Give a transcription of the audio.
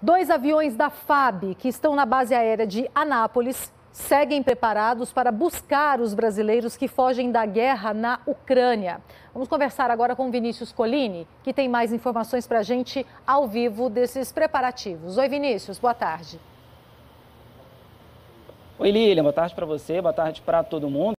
Dois aviões da FAB, que estão na base aérea de Anápolis, seguem preparados para buscar os brasileiros que fogem da guerra na Ucrânia. Vamos conversar agora com Vinícius Colini, que tem mais informações para a gente ao vivo desses preparativos. Oi, Vinícius, boa tarde. Oi, Lilian, boa tarde para você, boa tarde para todo mundo.